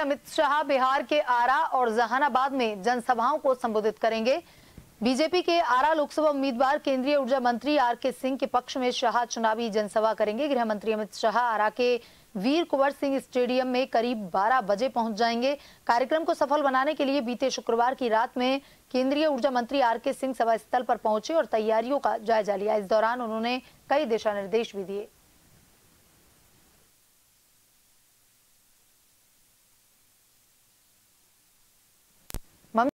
अमित शाह बिहार के आरा और जहानाबाद में जनसभाओं को संबोधित करेंगे बीजेपी के आरा लोकसभा उम्मीदवार केंद्रीय ऊर्जा मंत्री आर के सिंह के पक्ष में शाह चुनावी जनसभा करेंगे गृह मंत्री अमित शाह आरा के वीर कुंवर सिंह स्टेडियम में करीब 12 बजे पहुंच जाएंगे कार्यक्रम को सफल बनाने के लिए बीते शुक्रवार की रात में केंद्रीय ऊर्जा मंत्री आर के सिंह सभा स्थल पर पहुंचे और तैयारियों का जायजा लिया इस दौरान उन्होंने कई दिशा निर्देश भी दिए